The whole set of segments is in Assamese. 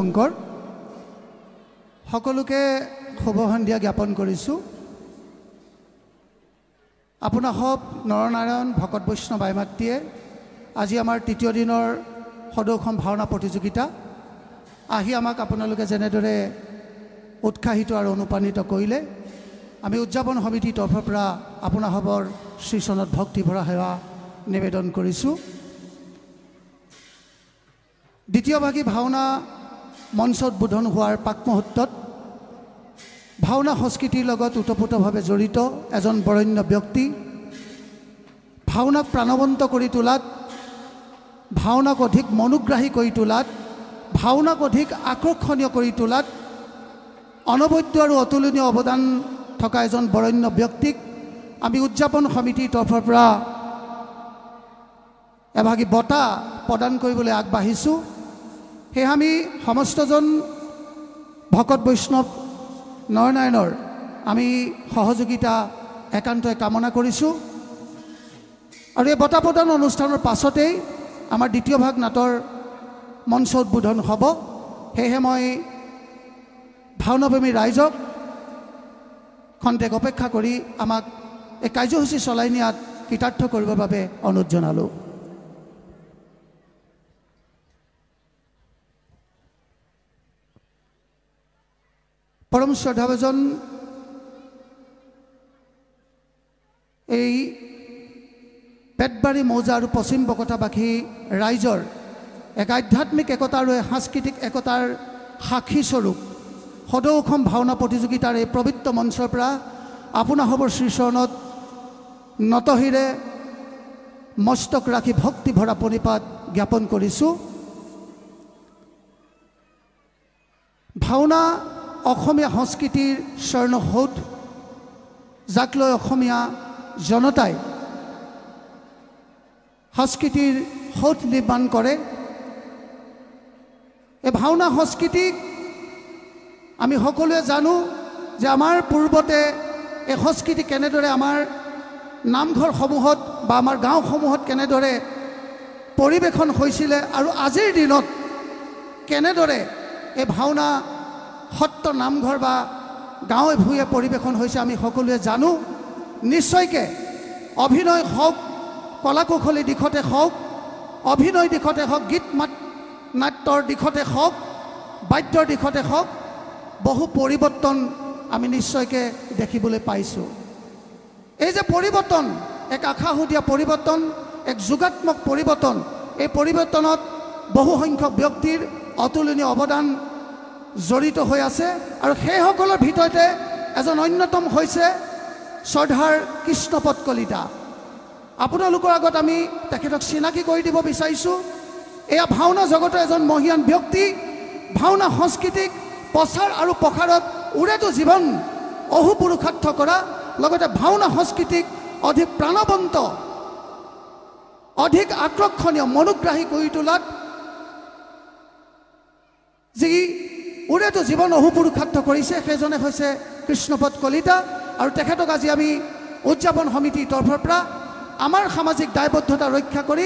শংকৰ সকলোকে শুভ সন্ধিয়া জ্ঞাপন কৰিছোঁ আপোনাৰ হওক নৰনাৰায়ণ ভকত বৈষ্ণৱ বাই মাতৃয়ে আজি আমাৰ তৃতীয় দিনৰ সদৌখন ভাওনা প্ৰতিযোগিতা আহি আমাক আপোনালোকে যেনেদৰে উৎসাহিত আৰু অনুপ্ৰাণিত কৰিলে আমি উদযাপন সমিতিৰ তৰফৰ পৰা আপোনাৰ আপোনাসবৰ শ্ৰীচনত ভক্তিভৰা সেৱা নিবেদন কৰিছোঁ দ্বিতীয়ভাগী ভাওনা মঞ্চত বোধন হোৱাৰ পাক মুহূৰ্তত ভাওনা সংস্কৃতিৰ লগত ওতঃপ্ৰোতভাৱে জড়িত এজন বৰণ্য ব্যক্তি ভাওনাক প্ৰাণৱন্ত কৰি তোলাত ভাওনাক অধিক মনোগ্ৰাহী কৰি তোলাত ভাওনাক অধিক আকৰ্ষণীয় কৰি তোলাত অনবদ্য আৰু অতুলনীয় অৱদান থকা এজন বৰণ্য ব্যক্তিক আমি উদযাপন সমিতিৰ তৰফৰ পৰা এভাগী বঁটা প্ৰদান কৰিবলৈ আগবাঢ়িছোঁ সেয়ে আমি সমস্তজন ভকত বৈষ্ণৱ নৰনাৰায়ণৰ আমি সহযোগিতা একান্তই কামনা কৰিছোঁ আৰু এই বঁটা প্ৰদান অনুষ্ঠানৰ পাছতেই আমাৰ দ্বিতীয় ভাগ নাটৰ মঞ্চ উদ্বোধন হ'ব সেয়েহে মই ভাওনাপ্ৰেমী ৰাইজক খন্তেক অপেক্ষা কৰি আমাক এই কাৰ্যসূচী চলাই নিয়াত কৃতাৰ্থ কৰিবৰ বাবে অনুৰোধ জনালোঁ পরম শ্রদ্ধাভাজন এই পেটবাৰী মৌজা আৰু পশ্চিম বকতাবাসী ৰাইজৰ এক আধ্যাত্মিক একতা আৰু সাংস্কৃতিক একতাৰ সাক্ষীস্বৰূপ সদৌ অসম ভাওনা প্ৰতিযোগিতাৰ এই পবিত্ৰ মঞ্চৰ পৰা আপোনাৰ হ'ব শ্ৰীচৰণত নতহিৰে মস্তক ৰাখি ভক্তি ভৰা প্ৰণিপাত জ্ঞাপন কৰিছোঁ ভাওনা অসমীয়া সংস্কৃতিৰ স্বৰ্ণসৌধ যাক লৈ অসমীয়া জনতাই সংস্কৃতিৰ সৌধ নিৰ্মাণ কৰে এই ভাওনা সংস্কৃতিক আমি সকলোৱে জানো যে আমাৰ পূৰ্বতে এই সংস্কৃতি কেনেদৰে আমাৰ নামঘৰসমূহত বা আমাৰ গাঁওসমূহত কেনেদৰে পৰিৱেশন হৈছিলে আৰু আজিৰ দিনত কেনেদৰে এই ভাওনা সত্ৰ নামঘৰ বা গাঁৱে ভূঞে পৰিৱেশন হৈছে আমি সকলোৱে জানো নিশ্চয়কৈ অভিনয় হওক কলা কৌশলী দিশতে হওক অভিনয় দিশতে হওক গীত মাত নাট্যৰ দিশতে হওক বাদ্যৰ দিশতে হওক বহু পৰিৱৰ্তন আমি নিশ্চয়কৈ দেখিবলৈ পাইছোঁ এই যে পৰিৱৰ্তন এক আশাসুতীয়া পৰিৱৰ্তন এক যোগাত্মক পৰিৱৰ্তন এই পৰিৱৰ্তনত বহুসংখ্যক ব্যক্তিৰ অতুলনীয় অৱদান জড়িত হৈ আছে আৰু সেইসকলৰ ভিতৰতে এজন অন্যতম হৈছে শ্ৰদ্ধাৰ কৃষ্ণপদ কলিতা আপোনালোকৰ আগত আমি তেখেতক চিনাকি কৰি দিব বিচাৰিছোঁ এয়া ভাওনা জগতৰ এজন মহিয়ান ব্যক্তি ভাওনা সংস্কৃতিক প্ৰচাৰ আৰু প্ৰসাৰত উৰেটো জীৱন অহু পুরুষার্থ কৰা লগতে ভাওনা সংস্কৃতিক অধিক প্ৰাণৱন্ত অধিক আকৰ্ষণীয় মনোগ্ৰাহী কৰি তোলাত যি উৰেতো জীৱন অহুপুৰুষাৰ্থ কৰিছে সেইজনে হৈছে কৃষ্ণপদ কলিতা আৰু তেখেতক আজি আমি উদযাপন সমিতিৰ তৰফৰ পৰা আমাৰ সামাজিক দায়বদ্ধতা ৰক্ষা কৰি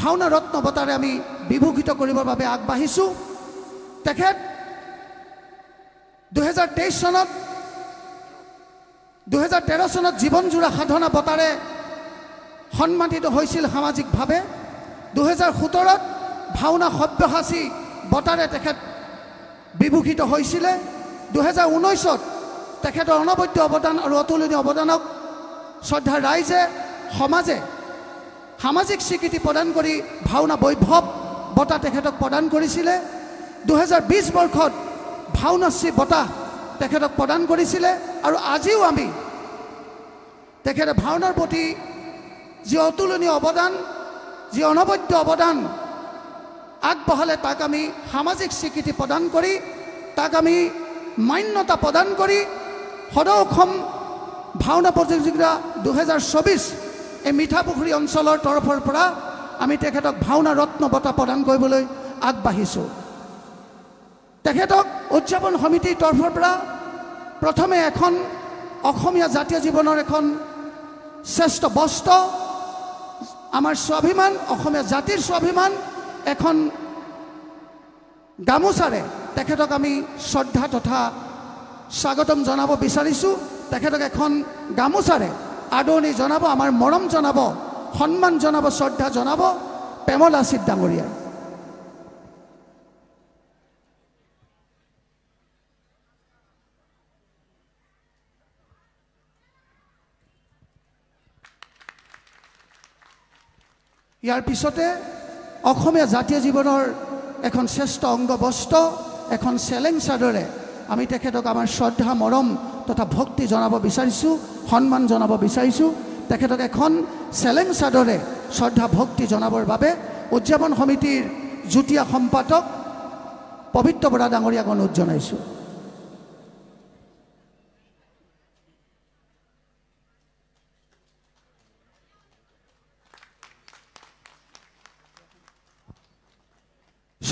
ভাওনা ৰত্ন বঁটাৰে আমি বিভূষিত কৰিবৰ বাবে আগবাঢ়িছোঁ তেখেত দুহেজাৰ তেইছ চনত দুহেজাৰ তেৰ চনত জীৱনজোৰা সাধনা বঁটাৰে সন্মানিত হৈছিল সামাজিকভাৱে দুহেজাৰ সোতৰত ভাওনা সব্যসাচী বঁটাৰে তেখেত বিভূষিত হৈছিলে দুহেজাৰ ঊনৈছত তেখেতৰ অনবদ্য অৱদান আৰু অতুলনীয় অৱদানক শ্ৰদ্ধা ৰাইজে সমাজে সামাজিক স্বীকৃতি প্ৰদান কৰি ভাওনা বৈভৱ বঁটা তেখেতক প্ৰদান কৰিছিলে দুহেজাৰ বিছ বৰ্ষত ভাওনাশ্ৰী বঁটা তেখেতক প্ৰদান কৰিছিলে আৰু আজিও আমি তেখেতে ভাওনাৰ প্ৰতি যি অতুলনীয় অৱদান যি অনবদ্য অৱদান আগবহালে তাক আমি সামাজিক স্বীকৃতি প্ৰদান কৰি তাক আমি মান্যতা প্ৰদান কৰি সদৌ অসম ভাওনা প্ৰতিযোগিতা দুহেজাৰ চৌবিছ এই মিঠাপুখুৰী অঞ্চলৰ তৰফৰ পৰা আমি তেখেতক ভাওনা ৰত্ন বঁটা প্ৰদান কৰিবলৈ আগবাঢ়িছোঁ তেখেতক উদযাপন সমিতিৰ তৰফৰ পৰা প্ৰথমে এখন অসমীয়া জাতীয় জীৱনৰ এখন শ্ৰেষ্ঠ বস্ত্ৰ আমাৰ স্বাভিমান অসমীয়া জাতিৰ স্বাভিমান এখন গামোচাৰে তেখেতক আমি শ্ৰদ্ধা তথা স্বাগতম জনাব বিচাৰিছোঁ তেখেতক এখন গামোচাৰে আদৰণি জনাব আমাৰ মৰম জনাব সন্মান জনাব শ্ৰদ্ধা জনাব পেমলা চিদ ডাঙৰীয়াই ইয়াৰ পিছতে অসমীয়া জাতীয় জীৱনৰ এখন শ্ৰেষ্ঠ অংগ বস্ত্ৰ এখন চেলেং চাদৰে আমি তেখেতক আমাৰ শ্ৰদ্ধা মৰম তথা ভক্তি জনাব বিচাৰিছোঁ সন্মান জনাব বিচাৰিছোঁ তেখেতক এখন চেলেং চাদৰে শ্ৰদ্ধা ভক্তি জনাবৰ বাবে উদযাপন সমিতিৰ যুটীয়া সম্পাদক পবিত্ৰ বৰা ডাঙৰীয়াক অনুৰোধ জনাইছোঁ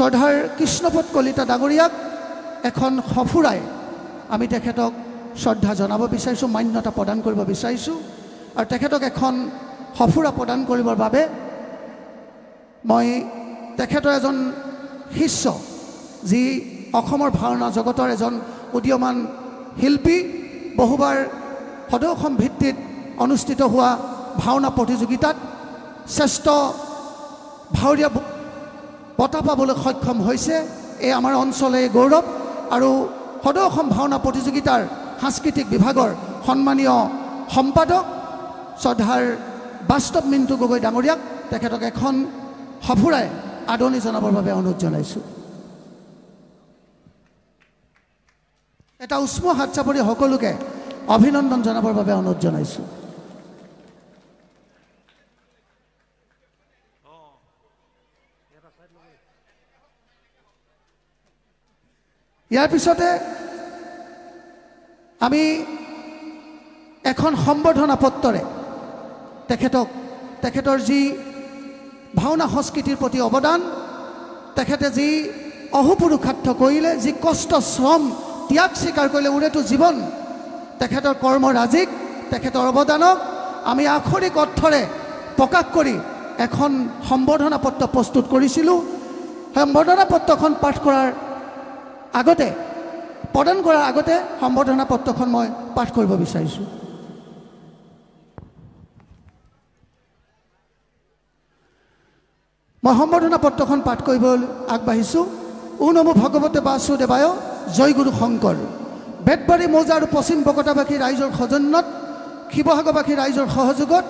শ্ৰদ্ধাৰ কৃষ্ণপদ কলিতা ডাঙৰীয়াক এখন সফুৰাই আমি তেখেতক শ্ৰদ্ধা জনাব বিচাৰিছোঁ মান্যতা প্ৰদান কৰিব বিচাৰিছোঁ আৰু তেখেতক এখন সফুৰা প্ৰদান কৰিবৰ বাবে মই তেখেতৰ এজন শিষ্য যি অসমৰ ভাওনা জগতৰ এজন উদীয়মান শিল্পী বহুবাৰ সদৌসম ভিত্তিত অনুষ্ঠিত হোৱা ভাওনা প্ৰতিযোগিতাত শ্ৰেষ্ঠ ভাৱৰীয়া বঁটা পাবলৈ সক্ষম হৈছে এই আমাৰ অঞ্চলে গৌৰৱ আৰু সদৌ অসম ভাওনা প্ৰতিযোগিতাৰ সাংস্কৃতিক বিভাগৰ সন্মানীয় সম্পাদক শ্ৰদ্ধাৰ বাস্তৱ মিণ্টু গগৈ ডাঙৰীয়াক তেখেতক এখন সফুৰাই আদৰণি জনাবৰ বাবে অনুৰোধ জনাইছোঁ এটা উষ্ম হাত চাপৰি সকলোকে অভিনন্দন জনাবৰ বাবে অনুৰোধ জনাইছোঁ ইয়াৰ পিছতে আমি এখন সম্বৰ্ধনা পত্ৰৰে তেখেতক তেখেতৰ যি ভাওনা সংস্কৃতিৰ প্ৰতি অৱদান তেখেতে যি অহোপুৰুষাৰ্থ কৰিলে যি কষ্ট শ্ৰম ত্যাগ স্বীকাৰ কৰিলে উৰেটো জীৱন তেখেতৰ কৰ্মৰাজিক তেখেতৰ অৱদানক আমি আক্ষৰিক অৰ্থৰে প্ৰকাশ কৰি এখন সম্বৰ্ধনা পত্ৰ প্ৰস্তুত কৰিছিলোঁ সম্বৰ্ধনা পত্ৰখন পাঠ কৰাৰ আগতে প্ৰদান কৰাৰ আগতে সম্বৰ্ধনা পত্ৰখন মই পাঠ কৰিব বিচাৰিছোঁ মই সম্বৰ্ধনা পত্ৰখন পাঠ কৰিবলৈ আগবাঢ়িছোঁ ও নমো ভগৱতে বাসুদেৱায় জয়গুৰু শংকৰ বেটবাৰী মৌজা আৰু পশ্চিম বকতাবাসী ৰাইজৰ সজন্যত শিৱসাগৰবাসী ৰাইজৰ সহযোগত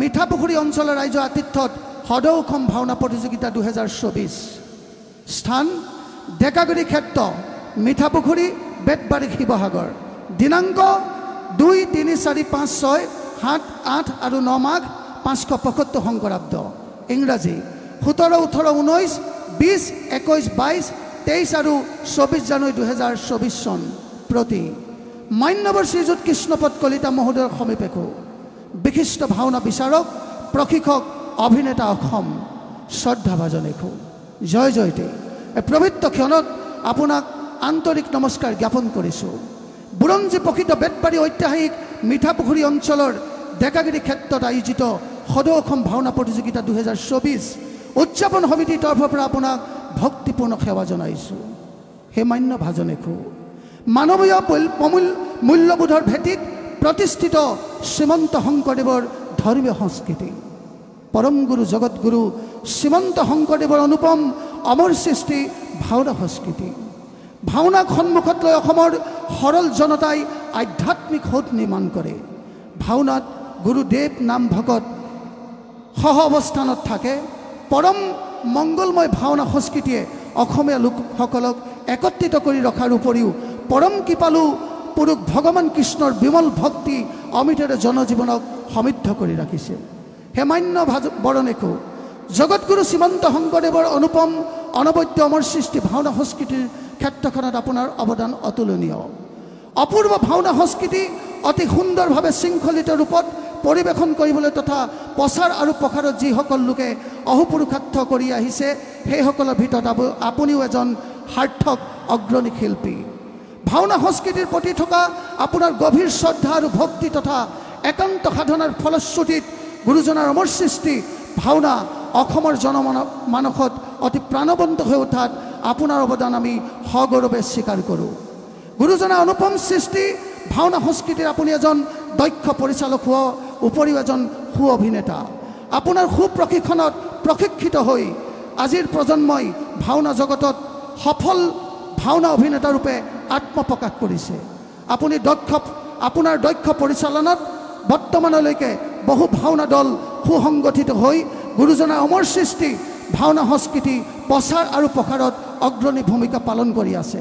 মিঠা পুখুৰী অঞ্চলৰ ৰাইজৰ আতিথ্যত সদৌ অসম ভাওনা প্ৰতিযোগিতা দুহেজাৰ চৌবিছ স্থান ডেকাগুৰি ক্ষেত্ৰ মিঠাপুখুৰী বেতবাৰী শিৱসাগৰ দিনাংক দুই তিনি চাৰি পাঁচ ছয় সাত আঠ আৰু ন মাঘ পাঁচশ পঁয়সত্তৰ শংকৰাব্দ ইংৰাজী সোতৰ ওঠৰ ঊনৈছ বিশ একৈছ বাইছ তেইছ আৰু চৌবিছ জানুৱাৰী দুহেজাৰ চৌবিছ চন প্ৰতি মান্যৱৰ শ্ৰীযুত কৃষ্ণপদ কলিতা মহোদয়ৰ সমীপেকো বিশিষ্ট ভাওনা বিচাৰক প্ৰশিক্ষক অভিনেতা অসম শ্ৰদ্ধা ভাজনেকো জয় জয়তে পবিত্র ক্ষণত আপোনাক আন্তৰিক নমস্কাৰ জ্ঞাপন কৰিছোঁ বুৰঞ্জী প্ৰকৃত বেতবাৰী ঐতিহাসিক মিঠাপুখুৰী অঞ্চলৰ ডেকাগিৰি ক্ষেত্ৰত আয়োজিত সদৌ অসম ভাওনা প্ৰতিযোগিতা দুহেজাৰ চৌবিছ উদযাপন সমিতিৰ তৰফৰ পৰা আপোনাক ভক্তিপূৰ্ণ সেৱা জনাইছোঁ সেই মান্য ভাজনেশো মানৱীয় মূল্যবোধৰ ভেটিত প্ৰতিষ্ঠিত শ্ৰীমন্ত শংকৰদেৱৰ ধৰ্মীয় সংস্কৃতি পৰম গুৰু জগতগুৰু শ্ৰীমন্ত শংকৰদেৱৰ অনুপম অমৰ সৃষ্টি ভাওনা সংস্কৃতি ভাওনাক সন্মুখত লৈ অসমৰ সৰল জনতাই আধ্যাত্মিক সোঁত নিৰ্মাণ কৰে ভাওনাত গুৰুদেৱ নাম ভকত সহ অৱস্থানত থাকে পৰম মংগলময় ভাওনা সংস্কৃতিয়ে অসমীয়া লোকসকলক একত্ৰিত কৰি ৰখাৰ উপৰিও পৰম কৃপালু পুৰুষ ভগৱান কৃষ্ণৰ বিমল ভক্তি অমিতেৰে জনজীৱনক সমৃদ্ধ কৰি ৰাখিছে হেমান্য ভাজ বৰণেকো জগতগুৰু শ্ৰীমন্ত শংকৰদেৱৰ অনুপম অনবদ্য অমৰ সৃষ্টি ভাওনা সংস্কৃতিৰ ক্ষেত্ৰখনত আপোনাৰ অৱদান অতুলনীয় অপূৰ্ব ভাওনা সংস্কৃতি অতি সুন্দৰভাৱে শৃংখলিত ৰূপত পৰিৱেশন কৰিবলৈ তথা প্ৰচাৰ আৰু প্ৰসাৰত যিসকল লোকে অহোপুৰুষাৰ্থ কৰি আহিছে সেইসকলৰ ভিতৰত আপুনিও এজন সাৰ্থক অগ্ৰণী শিল্পী ভাওনা সংস্কৃতিৰ প্ৰতি থকা আপোনাৰ গভীৰ শ্ৰদ্ধা আৰু ভক্তি তথা একান্ত সাধনাৰ ফলশ্ৰুতিত গুৰুজনাৰ অমৰ সৃষ্টি ভাওনা অসমৰ জনমান মানসত অতি প্ৰাণৱন্ত হৈ উঠাত আপোনাৰ অৱদান আমি সগৌৰৱে স্বীকাৰ কৰোঁ গুৰুজনা অনুপম সৃষ্টি ভাওনা সংস্কৃতিৰ আপুনি এজন দক্ষ পৰিচালক হোৱা উপৰিও এজন সু অভিনেতা আপোনাৰ সুপ্ৰশিক্ষণত প্ৰশিক্ষিত হৈ আজিৰ প্ৰজন্মই ভাওনা জগতত সফল ভাওনা অভিনেতা অভিনেতাৰূপে আত্মপ্ৰকাশ কৰিছে আপুনি দক্ষ আপোনাৰ দক্ষ পৰিচালনাত বৰ্তমানলৈকে বহু ভাওনা দল সুসংগঠিত হৈ গুৰুজনা অমৰ সৃষ্টি ভাওনা সংস্কৃতি প্ৰচাৰ আৰু প্ৰসাৰত অগ্ৰণী ভূমিকা পালন কৰি আছে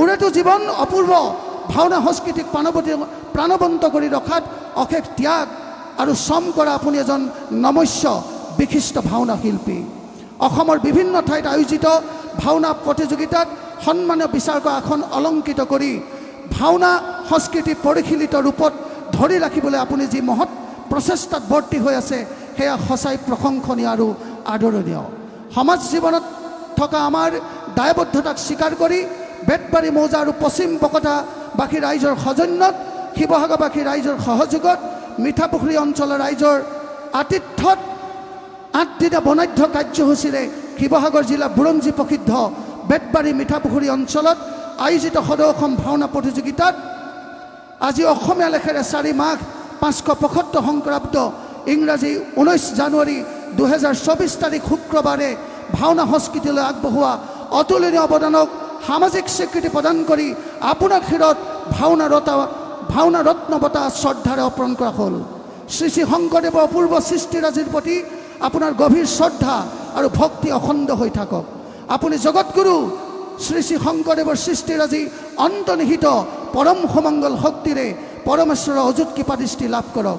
উৰেটো জীৱন অপূৰ্ব ভাওনা সংস্কৃতিক প্ৰাণৱতী প্ৰাণৱন্ত কৰি ৰখাত অশেষ ত্যাগ আৰু শ্ৰম কৰা আপুনি এজন নমস্য বিশিষ্ট ভাওনা শিল্পী অসমৰ বিভিন্ন ঠাইত আয়োজিত ভাওনা প্ৰতিযোগিতাত সন্মানীয় বিচাৰকৰ আসন অলংকৃত কৰি ভাওনা সংস্কৃতি পৰিশীলিত ৰূপত ধৰি ৰাখিবলৈ আপুনি যি মহৎ প্ৰচেষ্টাত ব্ৰতী হৈ আছে সেয়া সঁচাই প্ৰশংসনীয় আৰু আদৰণীয় সমাজ জীৱনত থকা আমাৰ দায়বদ্ধতাক স্বীকাৰ কৰি বেতবাৰী মৌজা আৰু পশ্চিম বকতাবাসী ৰাইজৰ সজন্যত শিৱসাগৰবাসী ৰাইজৰ সহযোগত মিঠাপুখুৰী অঞ্চলৰ ৰাইজৰ আতিথ্যত আঠদিনীয়া বনাধ্য কাৰ্যসূচীৰে শিৱসাগৰ জিলা বুৰঞ্জী প্ৰসিদ্ধ বেতবাৰী মিঠাপুখুৰী অঞ্চলত আয়োজিত সদৌ অসম ভাওনা প্ৰতিযোগিতাত আজি অসমীয়া লেখেৰে চাৰি মাঘ পাঁচশ পঁয়সত্তৰ সংক্ৰান্ত ইংরাজি উনিশ জানুয়ারি দু তারিখ শুক্রবারে ভাওনা হস্পিটেলে আগবঢ়োৱা অতুলনীয় অৱদানক সামাজিক স্বীকৃতি প্ৰদান কৰি আপোনাৰ শিৰত ভাওনা ৰতা ভাওনা ৰত্ন বঁটা শ্ৰদ্ধাৰে অৰ্পণ কৰা হ'ল শ্ৰী শ্ৰী শংকৰদেৱৰ অপূৰ্ব সৃষ্টিৰাজিৰ প্ৰতি আপোনাৰ গভীৰ শ্ৰদ্ধা আৰু ভক্তি অখণ্ড হৈ থাকক আপুনি জগতগুৰু শ্ৰী শ্ৰী শংকৰদেৱৰ সৃষ্টিৰাজি অন্তৰ্নিহিত পৰম সুমংগল শক্তিৰে পৰমেশ্বৰৰ অযুত দৃষ্টি লাভ কৰক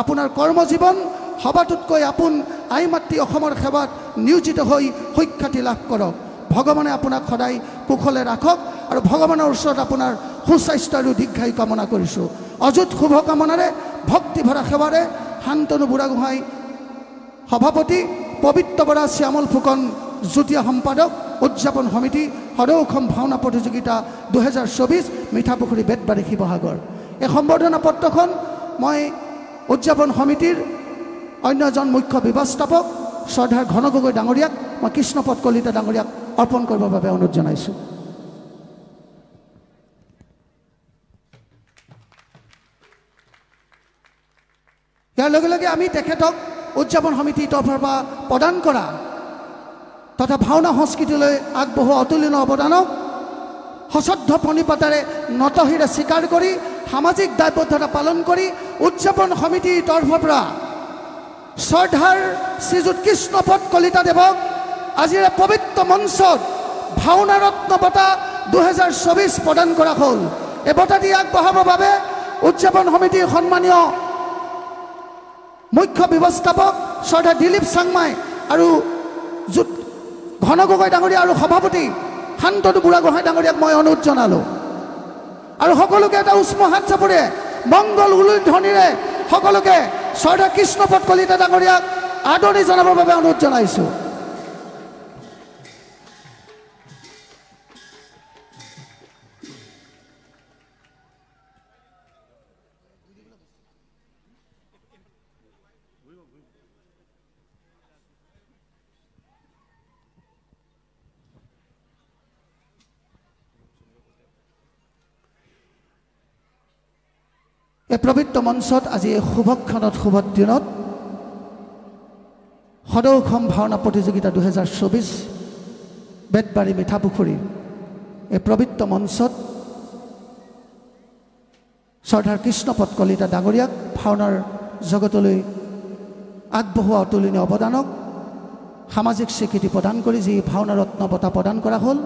আপোনাৰ কৰ্মজীৱন সবাতোতকৈ আপোন আই মাতৃ অসমৰ সেৱাত নিয়োজিত হৈ সুখ্যাতি লাভ কৰক ভগৱানে আপোনাক সদায় কুশলে ৰাখক আৰু ভগৱানৰ ওচৰত আপোনাৰ সুস্বাস্থ্য আৰু দীৰ্ঘায়ু কামনা কৰিছোঁ অযুত শুভকামনাৰে ভক্তি ভৰা সেৱাৰে শান্তনু বুঢ়াগোহাঁই সভাপতি পবিত্ৰ বৰা শ্যামল ফুকন যুটীয়া সম্পাদক উদযাপন সমিতি সদৌ অসম ভাওনা প্ৰতিযোগিতা দুহেজাৰ চৌবিছ মিঠাপুখুৰী বেতবাৰী শিৱসাগৰ এই সম্বৰ্ধনা পত্ৰখন মই উদযাপন সমিতিৰ অন্য এজন মুখ্য ব্যবস্থাপক শ্ৰদ্ধা ঘন গগৈ ডাঙৰীয়াক মই কৃষ্ণপদ কলিতা ডাঙৰীয়াক অৰ্পণ কৰিবৰ বাবে অনুৰোধ জনাইছোঁ ইয়াৰ লগে লগে আমি তেখেতক উদযাপন সমিতির তরফের প্রদান প্ৰদান কৰা তথা ভাওনা সংস্কৃতিলৈ আগবঢ়োৱা অতুলনীয় অৱদানক সশ্ৰদ্ধ প্ৰণীপাতাৰে নতহিৰে স্বীকাৰ কৰি সামাজিক দায়বদ্ধতা পালন কৰি উদযাপন সমিতিৰ তৰফৰ পৰা শ্ৰদ্ধাৰ শ্ৰীযুত কৃষ্ণপদ কলিতাদেৱক আজিৰে পবিত্ৰ মঞ্চত ভাওনা ৰত্ন বঁটা দুহেজাৰ চৌবিছ প্ৰদান কৰা হ'ল এই বঁটা দি আগবঢ়াবৰ বাবে উদযাপন সমিতিৰ সন্মানীয় মুখ্য ব্যৱস্থাপক শ্ৰদ্ধা দিলীপ চাংমাই আৰু ঘন গগৈ ডাঙৰীয়া আৰু সভাপতি শান্তনু বুঢ়াগোহাঁই ডাঙৰীয়াক মই অনুৰোধ জনালোঁ আৰু সকলোকে এটা উষ্ম হাত চাপোৰে মংগল উলুল ধ্বনিৰে সকলোকে চৰ্দাৰ কৃষ্ণ পথ কলিতা ডাঙৰীয়াক আদৰণি জনাবৰ বাবে অনুৰোধ জনাইছোঁ এই পবিত্ৰ মঞ্চত আজি এই শুভক্ষণত সদৌ অসম ভাওনা প্ৰতিযোগিতা দুহেজাৰ চৌবিছ বেতবাৰী মিঠাপুখুৰী এই পবিত্ৰ মঞ্চত চৰ্দাৰ কৃষ্ণ কৃষ্ণপদ কলিতা ডাঙৰীয়াক ভাওনাৰ জগতলৈ আগবঢ়োৱা অতুলনীয় অৱদানক সামাজিক স্বীকৃতি প্ৰদান কৰি যি ভাওনা ৰত্ন বঁটা প্ৰদান কৰা হ'ল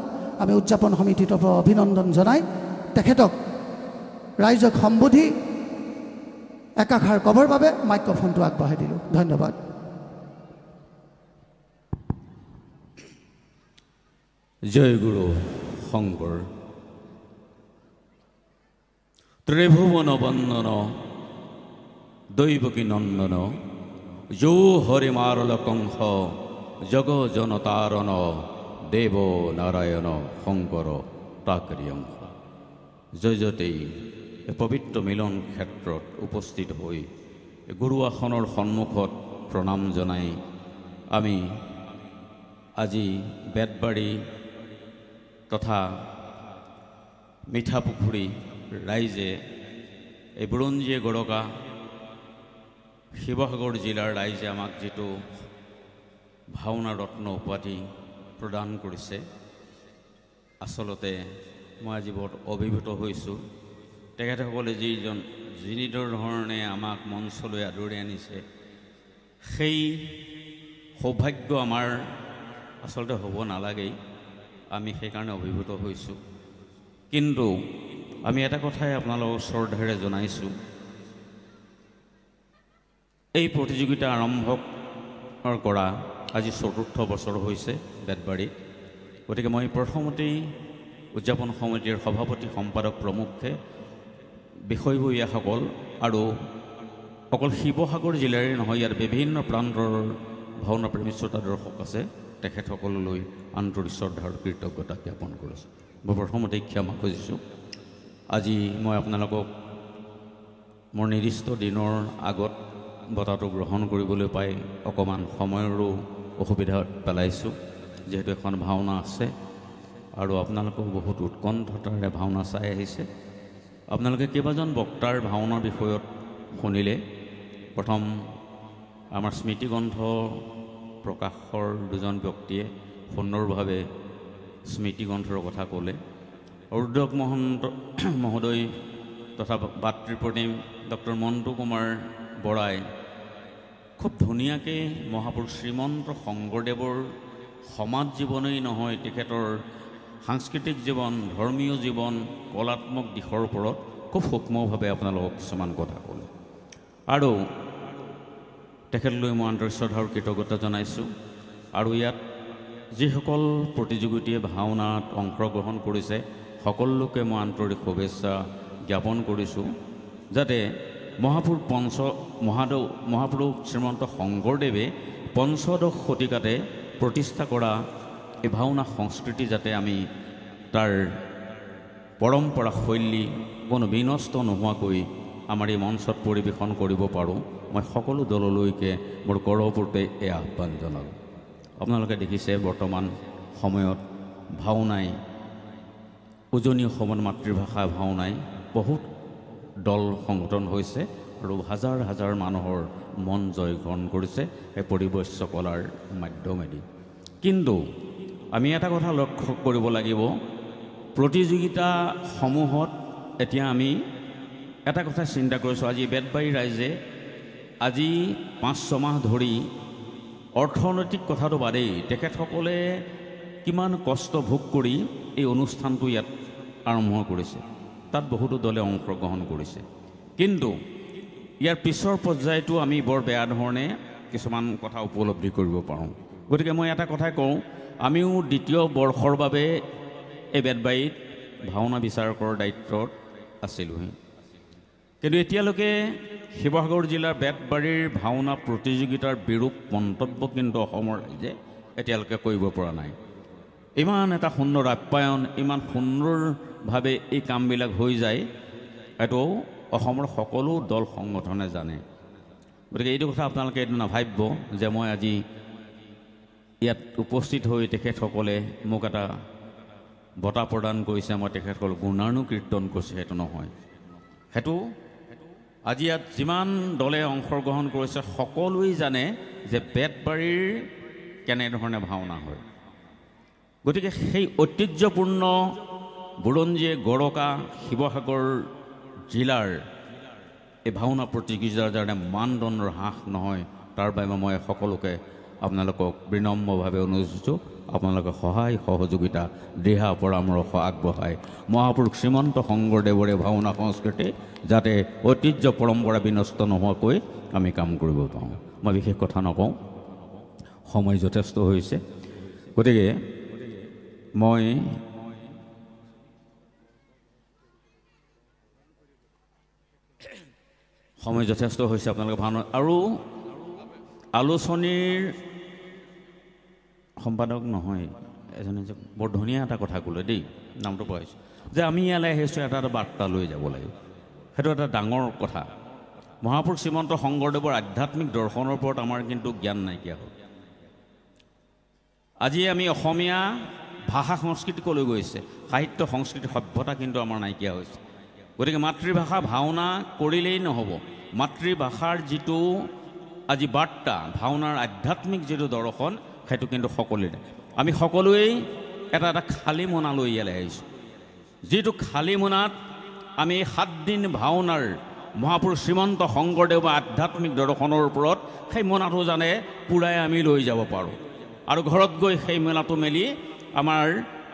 আমি উদযাপন সমিতিটোৰ পৰা অভিনন্দন জনাই তেখেতক ৰাইজক সম্বোধি একাষাৰ ক'বৰ বাবে মাইক্ৰফোনটো আগবঢ়াই দিলোঁ ধন্যবাদ জয় গুৰু শংকৰ ত্ৰিভুৱন বন্দন দৈৱকী নন্দন যৌ হৰিমাৰল কংস জগ জনতাৰণ দেৱ নাৰায়ণ শংকৰ তাকৰি অংশ জয় জয়তেই পবিত্ৰ মিলন ক্ষেত্ৰত উপস্থিত হৈ গুৰু আসনৰ সন্মুখত প্ৰণাম জনাই আমি আজি বেতবাৰী তথা মিঠাপুখুৰী ৰাইজে এই বুৰঞ্জীয়ে গৰকা শিৱসাগৰ জিলাৰ ৰাইজে আমাক যিটো ভাওনা ৰত্ন উপাধি প্ৰদান কৰিছে আচলতে মই আজি বৰ অভিভূত হৈছোঁ তেখেতসকলে যিজন যিনিদৰ ধৰণে আমাক মঞ্চলৈ আদৰি আনিছে সেই সৌভাগ্য আমাৰ আচলতে হ'ব নালাগেই আমি সেইকাৰণে অভিভূত হৈছোঁ কিন্তু আমি এটা কথাই আপোনালোকক শ্ৰদ্ধাৰে জনাইছোঁ এই প্ৰতিযোগিতা আৰম্ভ কৰা আজি চতুৰ্থ বছৰ হৈছে বেদবাৰীত গতিকে মই প্ৰথমতেই উদযাপন সমিতিৰ সভাপতি সম্পাদক প্ৰমুখে বিষয়ববীয়াসকল আৰু অকল শিৱসাগৰ জিলাৰে নহয় ইয়াৰ বিভিন্ন প্ৰান্তৰ ভাওনা প্ৰেমী শ্ৰোতা দৰ্শক আছে তেখেতসকললৈ আন্তৰিক শ্ৰদ্ধা আৰু কৃতজ্ঞতা জ্ঞাপন কৰিছোঁ মই প্ৰথমতে ক্ষমা খুজিছোঁ আজি মই আপোনালোকক মোৰ নিৰ্দিষ্ট দিনৰ আগত বঁটাটো গ্ৰহণ কৰিবলৈ পাই অকণমান সময়ৰো অসুবিধাত পেলাইছোঁ যিহেতু এখন ভাওনা আছে আৰু আপোনালোকেও বহুত উৎকণ্ঠতাৰে ভাওনা চাই আহিছে আপোনালোকে কেইবাজন বক্তাৰ ভাওনাৰ বিষয়ত শুনিলে প্ৰথম আমাৰ স্মৃতিগ্ৰন্থ প্ৰকাশৰ দুজন ব্যক্তিয়ে সুন্দৰভাৱে স্মৃতিগ্ৰন্থৰ কথা ক'লে অৰুদ্ৰক মহন্ত মহোদয় তথা বাতৃপ্ৰতিম ডক্টৰ মন্টু কুমাৰ বৰাই খুব ধুনীয়াকৈ মহাপুৰুষ শ্ৰীমন্ত শংকৰদেৱৰ সমাজ জীৱনেই নহয় তেখেতৰ সাংস্কৃতিক জীৱন ধৰ্মীয় জীৱন কলাত্মক দিশৰ ওপৰত খুব সূক্ষ্মভাৱে আপোনালোকক কিছুমান কথা ক'লোঁ আৰু তেখেতলৈ মই আন্তৰিক শ্ৰদ্ধা আৰু কৃতজ্ঞতা জনাইছোঁ আৰু ইয়াত যিসকল প্ৰতিযোগিতীয়ে ভাওনাত অংশগ্ৰহণ কৰিছে সকলোকে মই আন্তৰিক শুভেচ্ছা জ্ঞাপন কৰিছোঁ যাতে মহাপুৰুষ পঞ্চ মহাদেউ মহাপুৰুষ শ্ৰীমন্ত শংকৰদেৱে পঞ্চদশ শতিকাতে প্ৰতিষ্ঠা কৰা এই ভাওনা সংস্কৃতি যাতে আমি তাৰ পৰম্পৰা শৈলী কোনো বিনষ্ট নোহোৱাকৈ আমাৰ এই মঞ্চত পৰিৱেশন কৰিব পাৰোঁ মই সকলো দললৈকে মোৰ গৰ্ভপূৰ্তে এই আহ্বান জনালোঁ আপোনালোকে দেখিছে বৰ্তমান সময়ত ভাওনাই উজনি অসমত মাতৃভাষা ভাওনাই বহুত দল সংগঠন হৈছে আৰু হাজাৰ হাজাৰ মানুহৰ মন জয় গ্ৰহণ কৰিছে সেই পৰিৱেশ্য কলাৰ মাধ্যমেদি কিন্তু আমি এটা কথা লক্ষ্য কৰিব লাগিব প্ৰতিযোগিতাসমূহত এতিয়া আমি এটা কথা চিন্তা কৰিছোঁ আজি বেদবাৰী ৰাইজে আজি পাঁচ ছমাহ ধৰি অৰ্থনৈতিক কথাটো বাদেই তেখেতসকলে কিমান কষ্ট ভোগ কৰি এই অনুষ্ঠানটো ইয়াত আৰম্ভ কৰিছে তাত বহুতো দলে অংশগ্ৰহণ কৰিছে কিন্তু ইয়াৰ পিছৰ পৰ্যায়টো আমি বৰ বেয়া ধৰণে কিছুমান কথা উপলব্ধি কৰিব পাৰোঁ গতিকে মই এটা কথাই কওঁ আমিও দ্বিতীয় বৰ্ষৰ বাবে এই বেদবাৰীত ভাওনা বিচাৰকৰ দায়িত্বত আছিলোঁহি কিন্তু এতিয়ালৈকে শিৱসাগৰ জিলাৰ বেতবাৰীৰ ভাওনা প্ৰতিযোগিতাৰ বিৰূপ মন্তব্য কিন্তু অসমৰ ৰাইজে এতিয়ালৈকে কৰিব পৰা নাই ইমান এটা সুন্দৰ আপ্যায়ন ইমান সুন্দৰভাৱে এই কামবিলাক হৈ যায় এইটো অসমৰ সকলো দল সংগঠনে জানে গতিকে এইটো কথা আপোনালোকে এইটো নাভাবিব যে মই আজি ইয়াত উপস্থিত হৈ তেখেতসকলে মোক এটা বঁটা প্ৰদান কৰিছে মই তেখেতসকল গুণানুকীৰ্তন কৰিছে সেইটো নহয় সেইটো আজি ইয়াত যিমান দলে অংশগ্ৰহণ কৰিছে সকলোৱেই জানে যে বেতবাৰীৰ কেনেধৰণে ভাওনা হয় গতিকে সেই ঐতিহ্যপূৰ্ণ বুৰঞ্জীয়ে গৰকা শিৱসাগৰ জিলাৰ এই ভাওনা প্ৰতিযোগিতাৰ কাৰণে মানদণ্ডৰ হ্ৰাস নহয় তাৰ বাবে মই সকলোকে আপোনালোকক বিনম্ৰভাৱে অনুৰোধিছোঁ আপোনালোকে সহায় সহযোগিতা দিহা পৰামৰ্শ আগবঢ়াই মহাপুৰুষ শ্ৰীমন্ত শংকৰদেৱৰে ভাওনা সংস্কৃতি যাতে ঐতিহ্য পৰম্পৰা বিনষ্ট নোহোৱাকৈ আমি কাম কৰিব পাৰোঁ মই বিশেষ কথা নকওঁ সময় যথেষ্ট হৈছে গতিকে মই সময় যথেষ্ট হৈছে আপোনালোকে ভাওনা আৰু আলোচনীৰ সম্পাদক নহয় এজনে যে বৰ ধুনীয়া এটা কথা ক'লে দেই নামটো পাইছোঁ যে আমি ইয়ালৈ আহিছোঁ এটা এটা বাৰ্তা লৈ যাব লাগিব সেইটো এটা ডাঙৰ কথা মহাপুৰুষ শ্ৰীমন্ত শংকৰদেৱৰ আধ্যাত্মিক দৰ্শনৰ ওপৰত আমাৰ কিন্তু জ্ঞান নাইকিয়া হ'ল আজি আমি অসমীয়া ভাষা সংস্কৃতিকলৈ গৈছে সাহিত্য সংস্কৃতি সভ্যতা কিন্তু আমাৰ নাইকিয়া হৈছে গতিকে মাতৃভাষা ভাওনা কৰিলেই নহ'ব মাতৃভাষাৰ যিটো আজি বাৰ্তা ভাওনাৰ আধ্যাত্মিক যিটো দৰ্শন সেইটো কিন্তু সকলোৰে আমি সকলোৱেই এটা এটা খালী মোনা লৈ ইয়ালৈ আহিছোঁ যিটো খালী মোনাত আমি সাতদিন ভাওনাৰ মহাপুৰুষ শ্ৰীমন্ত শংকৰদেৱ আধ্যাত্মিক দৰ্শনৰ ওপৰত সেই মোনাটো জানে পূৰাই আমি লৈ যাব পাৰোঁ আৰু ঘৰত গৈ সেই মেলাটো মেলি আমাৰ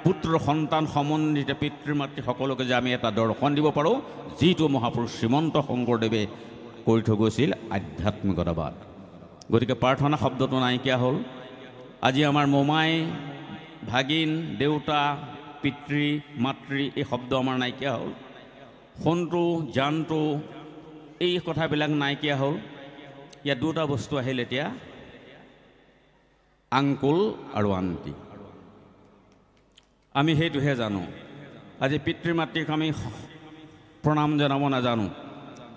পুত্ৰ সন্তান সম্বন্ধিত পিতৃ মাতৃসকলকে যে আমি এটা দৰ্শন দিব পাৰোঁ যিটো মহাপুৰুষ শ্ৰীমন্ত শংকৰদেৱে কৰি থৈ গৈছিল আধ্যাত্মিকতাবাদ গতিকে প্ৰাৰ্থনা শব্দটো নাইকিয়া হ'ল আজি আমাৰ মোমাই ভাগিন দেউতা পিতৃ মাতৃ এই শব্দ আমাৰ নাইকিয়া হ'ল সোণটো জানটো এই কথাবিলাক নাইকিয়া হ'ল ইয়াত দুটা বস্তু আহিল এতিয়া আংকুল আৰু আণ্টি আমি সেইটোহে জানো আজি পিতৃ মাতৃক আমি প্ৰণাম জনাব নাজানো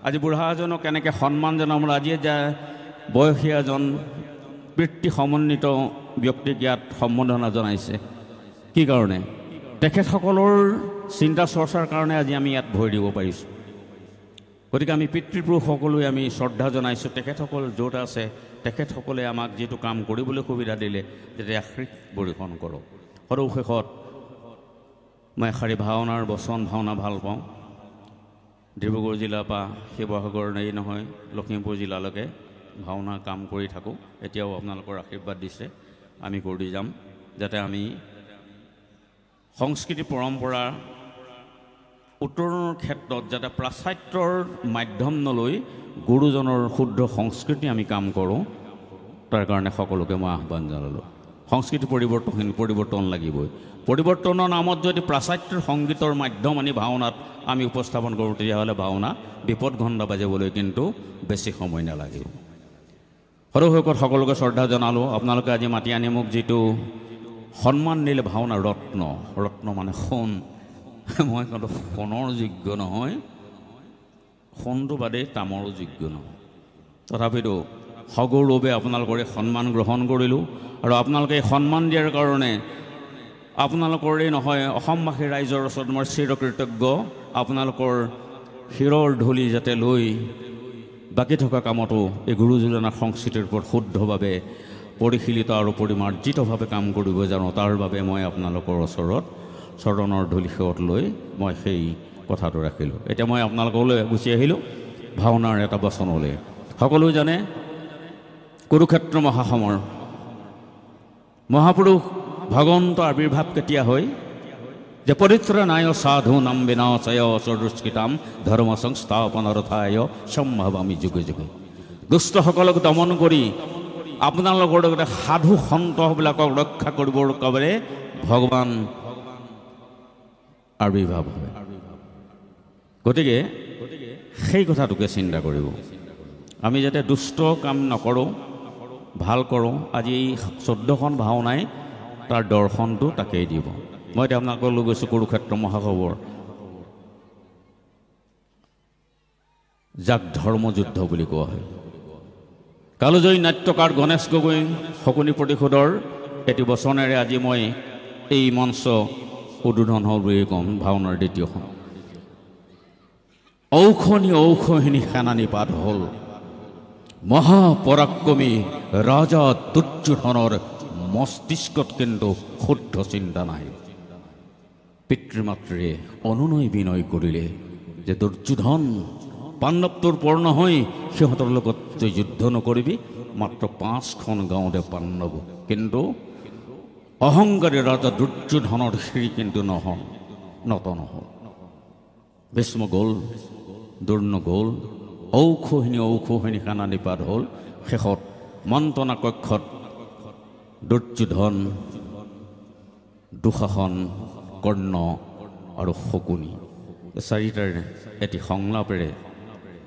আজি বুঢ়াজনক কেনেকৈ সন্মান জনাব আজি যে বয়সীয়াজন পিতৃ সমন্বিত ব্যক্তিক ইয়াত সম্বোধনা জনাইছে কি কাৰণে তেখেতসকলৰ চিন্তা চৰ্চাৰ কাৰণে আজি আমি ইয়াত ভৰি দিব পাৰিছোঁ গতিকে আমি পিতৃপুৰুষসকলোৱে আমি শ্ৰদ্ধা জনাইছোঁ তেখেতসকল য'ত আছে তেখেতসকলে আমাক যিটো কাম কৰিবলৈ সুবিধা দিলে তেতিয়া শ্ৰীক পৰিষণ কৰোঁ সৰ্বশেষত মই এশাৰী ভাওনাৰ বচন ভাওনা ভাল পাওঁ ডিব্ৰুগড় জিলাৰ পৰা শিৱসাগৰ নেই নহয় লখিমপুৰ জিলালৈকে ভাওনা কাম কৰি থাকোঁ এতিয়াও আপোনালোকৰ আশীৰ্বাদ দিছে আমি কৰি যাম যাতে আমি সংস্কৃতি পৰম্পৰা উত্তৰণৰ ক্ষেত্ৰত যাতে পাশ্চাত্যৰ মাধ্যম নলৈ গুৰুজনৰ শুদ্ধ সংস্কৃতি আমি কাম কৰোঁ তাৰ কাৰণে সকলোকে মই আহ্বান জনালোঁ সংস্কৃতি পৰিৱৰ্তনখিনি পৰিৱৰ্তন লাগিবই পৰিৱৰ্তনৰ নামত যদি পাশ্চাত্য সংগীতৰ মাধ্যম আনি ভাওনাত আমি উপস্থাপন কৰোঁ তেতিয়াহ'লে ভাওনা বিপদ ঘণ্টা বাজিবলৈ কিন্তু বেছি সময় নালাগিব সৰুসৈকত সকলোকে শ্ৰদ্ধা জনালোঁ আপোনালোকে আজি মাতি আনি মোক যিটো সন্মান দিলে ভাওনা ৰত্ন ৰত্ন মানে সোণ মই কিন্তু সোণৰ যোগ্য নহয় সোণটো বাদেই তামৰো যোগ্য নহয় তথাপিতো সগৌৰৱে আপোনালোকৰে সন্মান গ্ৰহণ কৰিলোঁ আৰু আপোনালোকে এই সন্মান দিয়াৰ কাৰণে আপোনালোকৰে নহয় অসমবাসী ৰাইজৰ ওচৰত মোৰ চিৰকৃতজ্ঞ আপোনালোকৰ শিৰৰ ধূলি যাতে লৈ বাকী থকা কামতো এই গুৰুজনাৰ সংস্কৃতিৰ ওপৰত শুদ্ধভাৱে পৰিশীলিত আৰু পৰিমাৰ্জিতভাৱে কাম কৰিব জানো তাৰ বাবে মই আপোনালোকৰ ওচৰত চৰণৰ ধূলি ধূলিসেৱত লৈ মই সেই কথাটো ৰাখিলোঁ এতিয়া মই আপোনালোকলৈ গুচি আহিলোঁ ভাওনাৰ এটা বচনলৈ সকলোৱে জানে কুৰুক্ষেত্ৰ মহাসমৰ মহাপুৰুষ ভগৱন্ত আৱিৰ্ভাৱ কেতিয়া হয় যে পরিত্রাণায় সাধুনাম বিনাশয় অসদুষ্কৃতাম ধর্ম সংস্থাপনরথায় সম্ভৱামী যুগে যুগে দুষ্টসকলক দমন কৰি আপোনালোকৰ লগতে সাধু সন্তবিলাকক ৰক্ষা কৰিবৰ বাবে ভগৱান আবিৰ্ভাৱ হয় গতিকে সেই কথাটোকে চিন্তা কৰিব আমি যাতে দুষ্ট কাম নকৰোঁ ভাল কৰোঁ আজি এই চৈধ্যখন ভাওনাই তাৰ দৰ্শনটো তাকেই দিব মই এতিয়া আপোনালোকৰ লৈ গৈছোঁ কুৰুক্ষেত্ৰ মহাসভৰ যাক ধৰ্মযুদ্ধ বুলি কোৱা হয় কালজয়ী নাট্যকাৰ গণেশ গগৈ শকুনি প্ৰতিশোধৰ এটি বচনেৰে আজি মই এই মঞ্চ উদ্বোধন হ'ল বুলি ক'ম ভাওনাৰ দ্বিতীয়খন ঔষণি সেনানী পাত হ'ল মহাপৰাক্ৰমী ৰাজা তুৰ্যোধনৰ মস্তিষ্কত কিন্তু শুদ্ধ চিন্তা নাহিল পিতৃমাত্রে অনুনয় বিনয় করিলে যে দুর্যোধন পাণ্ডব তোর পর্ণ হয় সিহঁতৰ লগত তই যুদ্ধ নকৰিবি মাত্ৰ পাঁচখন গাঁৱতে পাণ্ডৱ কিন্তু অহংকাৰী ৰাজা দুৰ্যোধনৰ শ্ৰী কিন্তু নহ'ল নত নহ'ল ভীষ্ম গ'ল দুৰ্ণ গ'ল ঔষহিনী ঔষহিনী খানা নিপাত হ'ল শেষত মন্ত্ৰণা কক্ষত দুৰ্যোধন দুশাসন কৰ্ণ আৰু শকুনি চাৰিটাৰ এটি সংলাপেৰে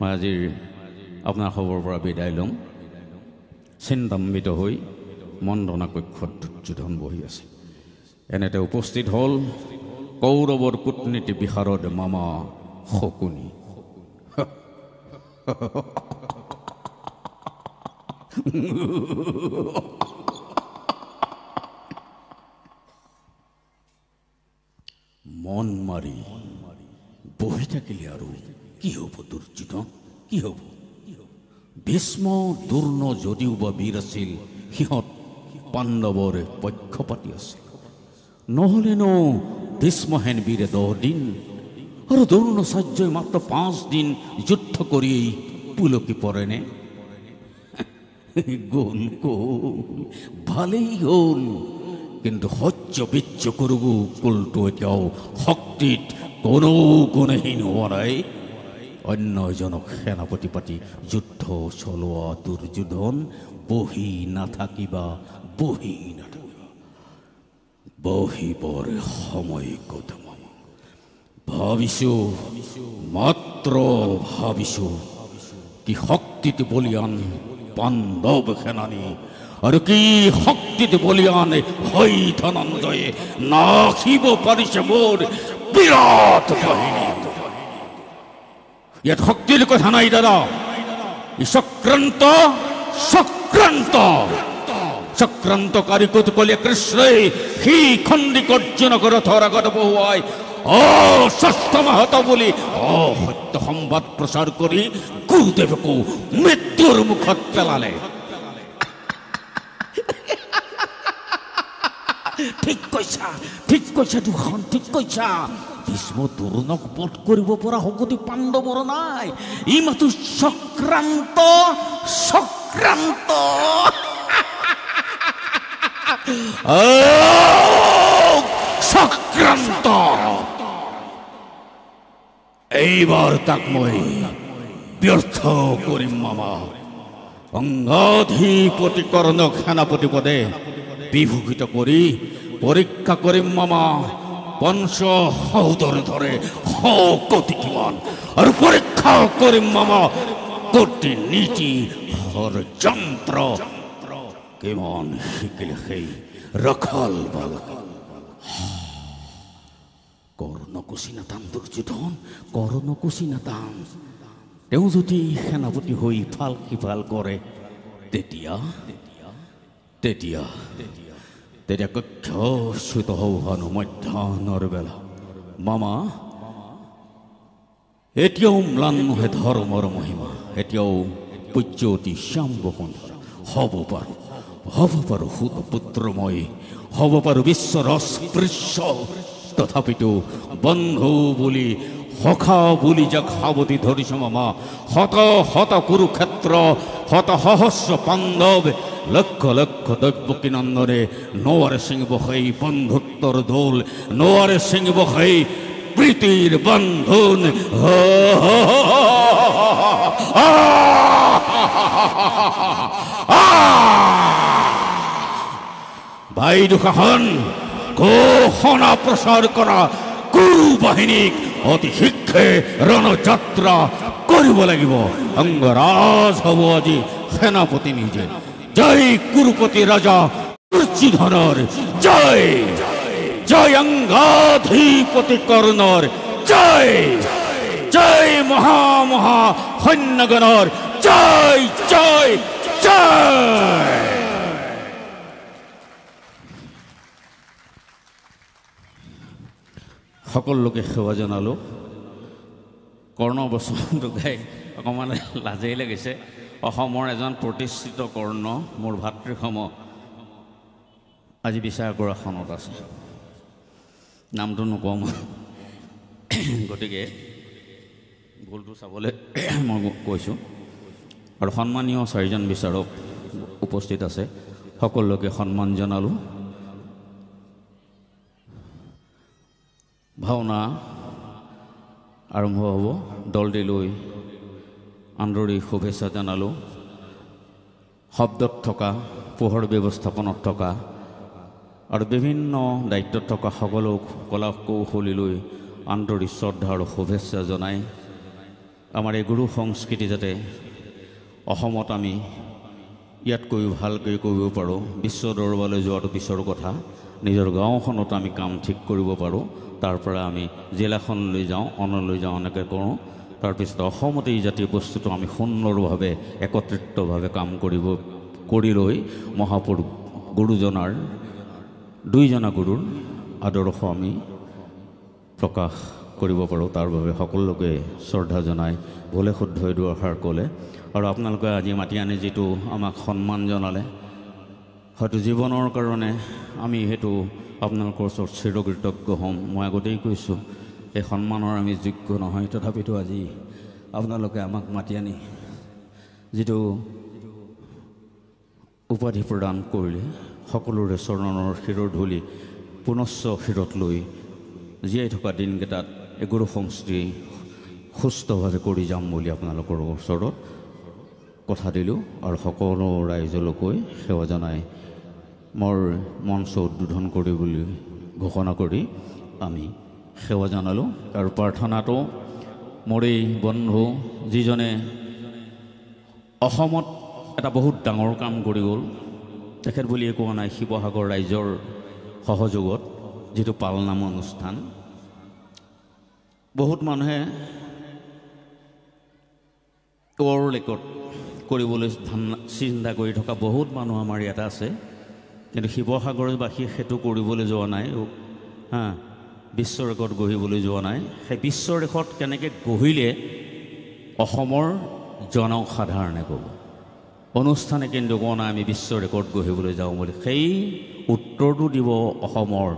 মই আজিৰ আপোনাৰ সবৰ পৰা বিদায় লওঁ চিন্তাম্বিত হৈ মন্দনা কক্ষত দুৰ্যোধন বহি আছে এনেতে উপস্থিত হ'ল কৌৰৱৰ কূটনীতি বিশাৰদ মামা শকুনি শকুনি মন মারি বসে থাকিলে আৰু কি হ'ব দুর্জিত কি হ'ব ভীষ্ম দূর্ণ যদিও বা বীৰ আছিল সিহঁত পাণ্ডৱৰ পক্ষপাতি আছিল নহ'লেনো ভীষ্মহেন বীৰে দহ দিন আৰু দৌৰ্ণ মাত্ৰ পাঁচ দিন যুদ্ধ কৰি পুলকি পৰেনে গ'ল গ'ল ভালেই গল কিন্তু হচ্চ বিচ্চ করবু কুলটো এতিয়াও শক্তিত কোনো গুণহীন হওয়া নাই অন্য এজনক সেনাপতি পাতি যুদ্ধ চলোৱা দুৰ্যোধন বহি নাথাকিবা বহি নাথাকিবা বহিবৰ সময় কদম ভাবিছো মাত্ৰ ভাবিছো কি শক্তিত বলিয়ান পাণ্ডৱ সেনানী আৰু কি শক্তি কীর্তিতে বলিয়ানে হই ধনন্দয়ে নাখিব পারিছে মোর বিরাট বাহিনী এ ভক্তির কথা নাই দাদা সক্রান্ত সক্রান্ত চক্রান্তকারী কুত কলে কৃষ্ণে হি খন্ডিক অর্জুন কর থরাগত বহুয়ায় অসস্থ মাহত বলি অসত্য সংবাদ প্রচার কৰি গুৰুদেৱকো মৃত্যুৰ মুখত পেলালে ঠিক কৈছা ঠিক কৈছা দুখন ঠিক কৈছা ভীষ্ম দ্ৰোণক বধ কৰিব পৰা শকুতি পাণ্ডৱৰ নাই ই মাথো চক্ৰান্ত চক্ৰান্ত চক্ৰান্ত এইবাৰ তাক মই ব্যৰ্থ কৰিম মামা অংগাধিপতি কৰ্ণ সেনাপতি পদে বিভূষিত করি পরীক্ষা করিম মামা বংশ ধরে ধরে হ কতি কিমান আর পরীক্ষা করিম মামা কোটি নীতি হর যন্ত্র কেমন শিকিল সেই রখাল বালক কর্ণকুচিনা তাম দুৰ্যোধন কৰ্ণকুচিনা তাম তেওঁ যদি সেনাপতি হৈ ইফাল সিফাল কৰে তেতিয়া তেতিয়া তেজাকক্ষস্যুত হৌহানু মধ্যাহ্নর বেলা মামা এতিয়াও ম্লান নহে ধর্মর মহিমা এতিয়াও পূজ্যতি শ্যাম্বকুণ্ডর হব পারো হব পারো সুত পুত্রময় হব পারো বিশ্বর অস্পৃশ্য তথাপিতো বন্ধু বলি হখা বলি যাক হাবতি ধরিস মামা হত হত কুরুক্ষেত্র হত সহস্র পাণ্ডব লক্ষ লক্ষ দৈব্যকি নন্দনে নোয়ারে সিংহ হই বন্ধুত্বর দোল নোয়ারে সিংহ হই প্রীতির বন্ধন ভাই দুখাহন ঘোষণা প্রসার করা কুরু বাহিনীক অতি শীঘ্রে রণযাত্রা কৰিব লাগিব অংগৰাজ হ'ব আজি সেনাপতি নিজে জয় কুরুপতি রাজা কুর্চিধনর জয় জয় অঙ্গাধিপতি কর্ণর জয় জয় মহামহা মহা হন্যগণর জয় জয় জয় সকলোকে সেৱা জনালোঁ কৰ্ণ বসন্ত গাই অকণমান লাজেই লাগিছে অসমৰ এজন প্ৰতিষ্ঠিত কৰ্ণ মোৰ ভাতৃসম আজি বিচাৰকৰ আসনত আছে নামটো নকওঁ মই গতিকে ভুলটো চাবলৈ মই কৈছোঁ আৰু সন্মানীয় চাৰিজন বিচাৰক উপস্থিত আছে সকলোকে সন্মান জনালোঁ ভাওনা আৰম্ভ হ'ব দলটিলৈ আন্দৰি শুভেচ্ছা জনালোঁ শব্দত থকা পোহৰ ব্যৱস্থাপনত থকা আৰু বিভিন্ন দায়িত্বত থকা সকলো কলা কৌশলীলৈ আন্তৰি শ্ৰদ্ধা আৰু শুভেচ্ছা জনাই আমাৰ এই গুৰু সংস্কৃতি যাতে অসমত আমি ইয়াতকৈও ভালকৈ কৰিব পাৰোঁ বিশ্ব দৰবাৰলৈ যোৱাটো পিছৰ কথা নিজৰ গাঁওখনত আমি কাম ঠিক কৰিব পাৰোঁ তাৰ পৰা আমি জিলাখনলৈ যাওঁ অনলৈ যাওঁ এনেকৈ কৰোঁ তাৰপিছত অসমতে এই জাতীয় বস্তুটো আমি সুন্দৰভাৱে একত্ৰিতভাৱে কাম কৰিব কৰি লৈ মহাপুৰুষ গুৰুজনাৰ দুইজনা গুৰুৰ আদৰ্শ আমি প্ৰকাশ কৰিব পাৰোঁ তাৰ বাবে সকলোকে শ্ৰদ্ধা জনাই ভোলে শুদ্ধই দুৱাৰ ক'লে আৰু আপোনালোকে আজি মাতি আনি যিটো আমাক সন্মান জনালে হয়তো জীৱনৰ কাৰণে আমি সেইটো আপোনালোকৰ ওচৰত চিৰকৃতজ্ঞ হ'ম মই আগতেই কৈছোঁ এই সন্মানৰ আমি যোগ্য নহয় তথাপিতো আজি আপোনালোকে আমাক মাতি আনি যিটো উপাধি প্ৰদান কৰিলে সকলোৰে চৰণৰ শিৰৰ ধূলি পুনশ্চ শিৰত লৈ জীয়াই থকা দিনকেইটাত এই গুৰু সংস্কৃতি সুস্থভাৱে কৰি যাম বুলি আপোনালোকৰ ওচৰত কথা দিলোঁ আৰু সকলো ৰাইজলৈকৈ সেৱা জনাই মোৰ মঞ্চ উদ্বোধন কৰি বুলি ঘোষণা কৰি আমি সেৱা জনালোঁ আৰু প্ৰাৰ্থনাটো মোৰ এই বন্ধু যিজনে অসমত এটা বহুত ডাঙৰ কাম কৰি গ'ল তেখেত বুলিয়ে কোৱা নাই শিৱসাগৰ ৰাইজৰ সহযোগত যিটো পালনাম অনুষ্ঠান বহুত মানুহে ৱৰ লেকত কৰিবলৈ চিন্তা কৰি থকা বহুত মানুহ আমাৰ ইয়াতে আছে কিন্তু শিৱসাগৰবাসীয়ে সেইটো কৰিবলৈ যোৱা নাই হা বিশ্ব ৰেকৰ্ড গঢ়িবলৈ যোৱা নাই সেই বিশ্ব ৰেকৰ্ড কেনেকৈ গঢ়িলে অসমৰ জনসাধাৰণে ক'ব অনুষ্ঠানে কিন্তু কোৱা নাই আমি বিশ্ব ৰেকৰ্ড গঢ়িবলৈ যাওঁ বুলি সেই উত্তৰটো দিব অসমৰ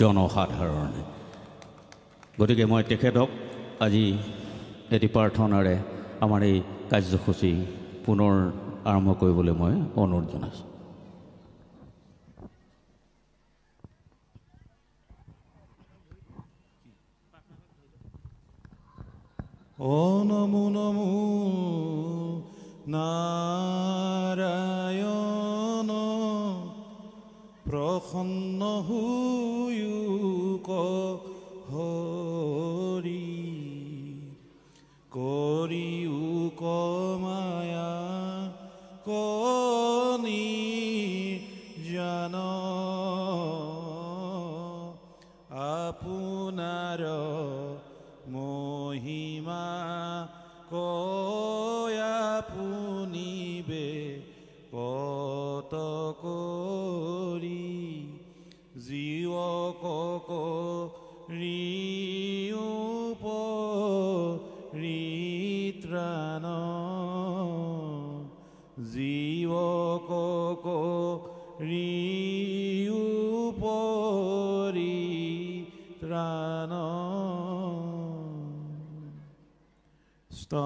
জনসাধাৰণে গতিকে মই তেখেতক আজি এটি প্ৰাৰ্থনাৰে আমাৰ এই কাৰ্যসূচী পুনৰ আৰম্ভ কৰিবলৈ মই অনুৰোধ জনাইছোঁ ও নমো নমো নারায়ণ প্রসন্ন হুয়ুক হরি করিউ কমা তো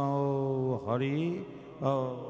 হরি ও